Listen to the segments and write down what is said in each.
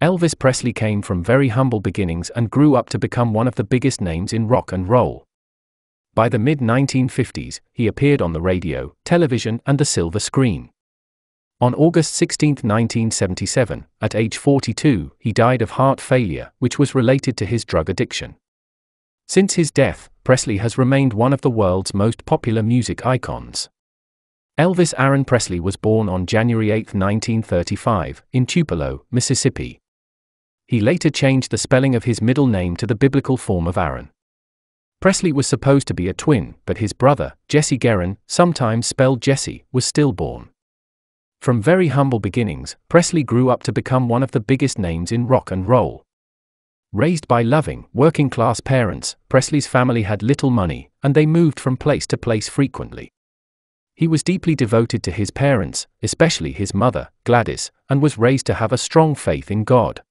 Elvis Presley came from very humble beginnings and grew up to become one of the biggest names in rock and roll. By the mid 1950s, he appeared on the radio, television, and the silver screen. On August 16, 1977, at age 42, he died of heart failure, which was related to his drug addiction. Since his death, Presley has remained one of the world's most popular music icons. Elvis Aaron Presley was born on January 8, 1935, in Tupelo, Mississippi. He later changed the spelling of his middle name to the biblical form of Aaron. Presley was supposed to be a twin, but his brother, Jesse Guerin, sometimes spelled Jesse, was stillborn. From very humble beginnings, Presley grew up to become one of the biggest names in rock and roll. Raised by loving, working class parents, Presley's family had little money, and they moved from place to place frequently. He was deeply devoted to his parents, especially his mother, Gladys, and was raised to have a strong faith in God.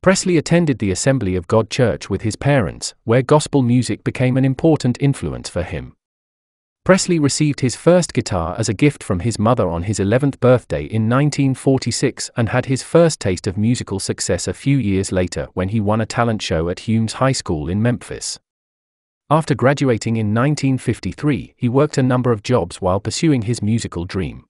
Presley attended the Assembly of God Church with his parents, where gospel music became an important influence for him. Presley received his first guitar as a gift from his mother on his 11th birthday in 1946 and had his first taste of musical success a few years later when he won a talent show at Humes High School in Memphis. After graduating in 1953, he worked a number of jobs while pursuing his musical dream.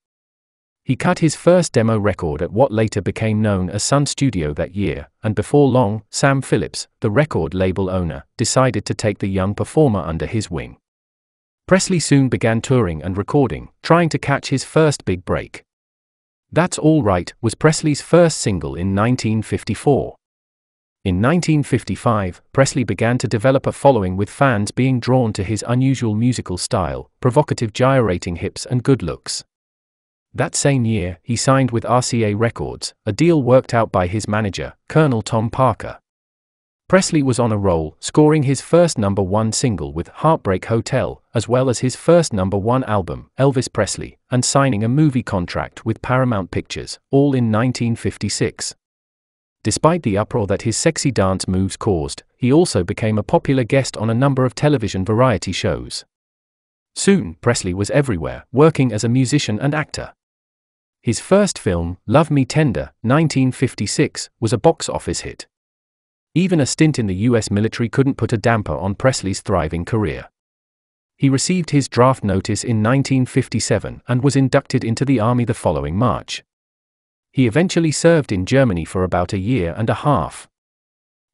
He cut his first demo record at what later became known as Sun Studio that year, and before long, Sam Phillips, the record label owner, decided to take the young performer under his wing. Presley soon began touring and recording, trying to catch his first big break. That's All Right was Presley's first single in 1954. In 1955, Presley began to develop a following with fans being drawn to his unusual musical style, provocative gyrating hips and good looks. That same year, he signed with RCA Records, a deal worked out by his manager, Colonel Tom Parker. Presley was on a roll, scoring his first number one single with Heartbreak Hotel, as well as his first number one album, Elvis Presley, and signing a movie contract with Paramount Pictures, all in 1956. Despite the uproar that his sexy dance moves caused, he also became a popular guest on a number of television variety shows. Soon, Presley was everywhere, working as a musician and actor. His first film, Love Me Tender, 1956, was a box office hit. Even a stint in the US military couldn't put a damper on Presley's thriving career. He received his draft notice in 1957 and was inducted into the army the following March. He eventually served in Germany for about a year and a half.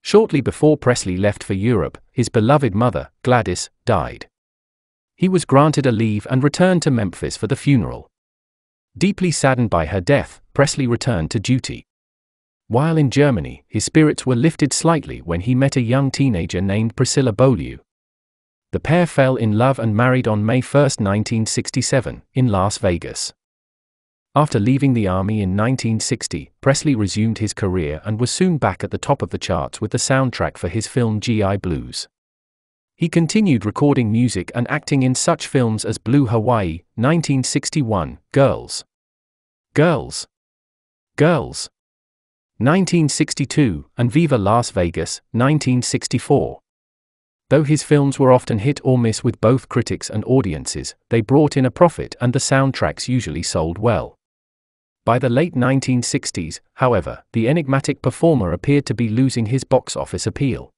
Shortly before Presley left for Europe, his beloved mother, Gladys, died. He was granted a leave and returned to Memphis for the funeral. Deeply saddened by her death, Presley returned to duty. While in Germany, his spirits were lifted slightly when he met a young teenager named Priscilla Beaulieu. The pair fell in love and married on May 1, 1967, in Las Vegas. After leaving the Army in 1960, Presley resumed his career and was soon back at the top of the charts with the soundtrack for his film G.I. Blues. He continued recording music and acting in such films as Blue Hawaii, 1961, Girls. Girls. Girls. 1962, and Viva Las Vegas, 1964. Though his films were often hit or miss with both critics and audiences, they brought in a profit and the soundtracks usually sold well. By the late 1960s, however, the enigmatic performer appeared to be losing his box office appeal.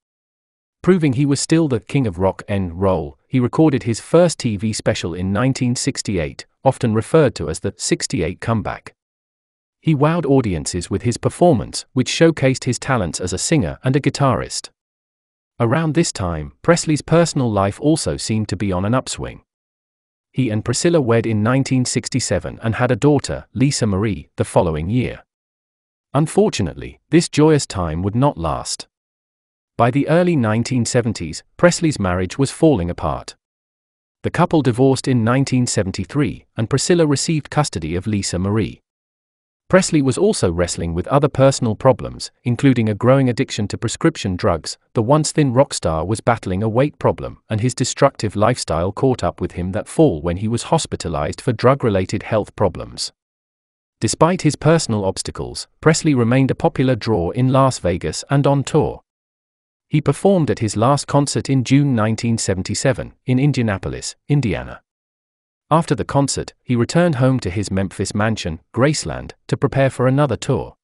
Proving he was still the king of rock and roll, he recorded his first TV special in 1968, often referred to as the 68 comeback. He wowed audiences with his performance, which showcased his talents as a singer and a guitarist. Around this time, Presley's personal life also seemed to be on an upswing. He and Priscilla wed in 1967 and had a daughter, Lisa Marie, the following year. Unfortunately, this joyous time would not last. By the early 1970s, Presley's marriage was falling apart. The couple divorced in 1973, and Priscilla received custody of Lisa Marie. Presley was also wrestling with other personal problems, including a growing addiction to prescription drugs. The once thin rock star was battling a weight problem, and his destructive lifestyle caught up with him that fall when he was hospitalized for drug related health problems. Despite his personal obstacles, Presley remained a popular draw in Las Vegas and on tour. He performed at his last concert in June 1977, in Indianapolis, Indiana. After the concert, he returned home to his Memphis mansion, Graceland, to prepare for another tour.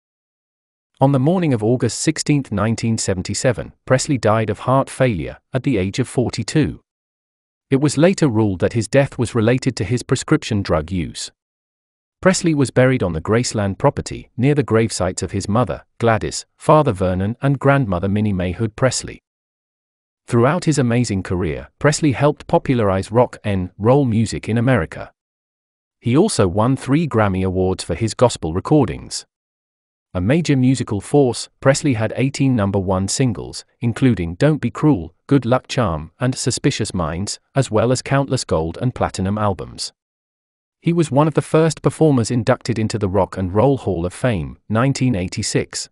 On the morning of August 16, 1977, Presley died of heart failure, at the age of 42. It was later ruled that his death was related to his prescription drug use. Presley was buried on the Graceland property, near the gravesites of his mother, Gladys, father Vernon, and grandmother Minnie May Hood Presley. Throughout his amazing career, Presley helped popularize rock and roll music in America. He also won three Grammy Awards for his gospel recordings. A major musical force, Presley had 18 number one singles, including Don't Be Cruel, Good Luck Charm, and Suspicious Minds, as well as countless gold and platinum albums. He was one of the first performers inducted into the Rock and Roll Hall of Fame, 1986.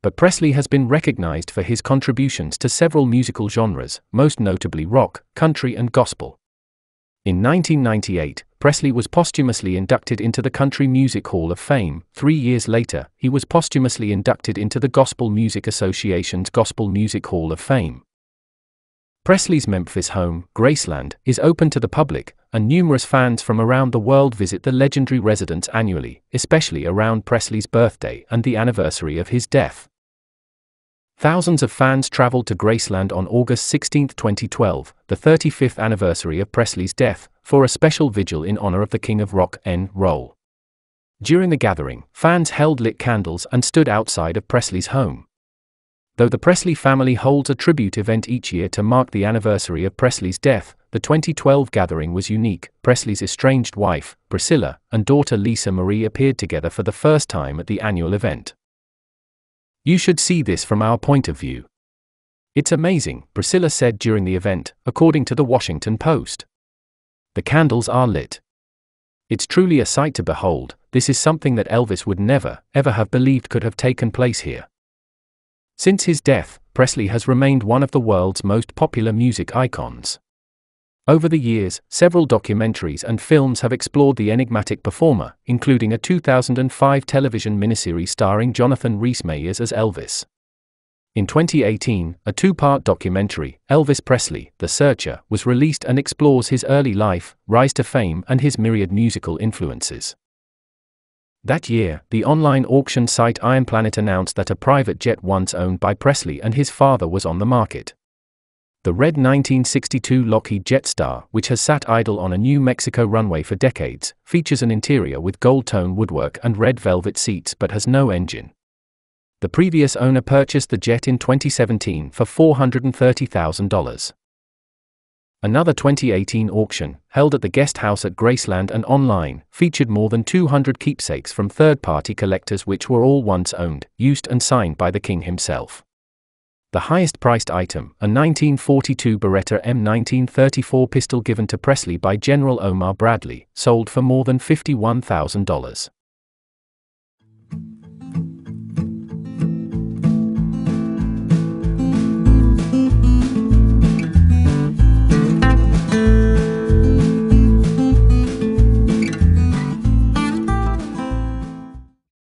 But Presley has been recognized for his contributions to several musical genres, most notably rock, country, and gospel. In 1998, Presley was posthumously inducted into the Country Music Hall of Fame. Three years later, he was posthumously inducted into the Gospel Music Association's Gospel Music Hall of Fame. Presley's Memphis home, Graceland, is open to the public, and numerous fans from around the world visit the legendary residence annually, especially around Presley's birthday and the anniversary of his death. Thousands of fans traveled to Graceland on August 16, 2012, the 35th anniversary of Presley's death, for a special vigil in honor of the King of Rock N Roll. During the gathering, fans held lit candles and stood outside of Presley's home. Though the Presley family holds a tribute event each year to mark the anniversary of Presley's death, the 2012 gathering was unique. Presley's estranged wife, Priscilla, and daughter Lisa Marie appeared together for the first time at the annual event. You should see this from our point of view. It's amazing, Priscilla said during the event, according to the Washington Post. The candles are lit. It's truly a sight to behold, this is something that Elvis would never, ever have believed could have taken place here. Since his death, Presley has remained one of the world's most popular music icons. Over the years, several documentaries and films have explored the enigmatic performer, including a 2005 television miniseries starring Jonathan Rhys Meyers as Elvis. In 2018, a two part documentary, Elvis Presley, The Searcher, was released and explores his early life, rise to fame, and his myriad musical influences. That year, the online auction site IronPlanet announced that a private jet once owned by Presley and his father was on the market. The red 1962 Lockheed Jetstar, which has sat idle on a New Mexico runway for decades, features an interior with gold tone woodwork and red velvet seats but has no engine. The previous owner purchased the jet in 2017 for $430,000. Another 2018 auction, held at the guest house at Graceland and online, featured more than 200 keepsakes from third party collectors, which were all once owned, used, and signed by the king himself. The highest priced item, a 1942 Beretta M1934 pistol given to Presley by General Omar Bradley, sold for more than $51,000.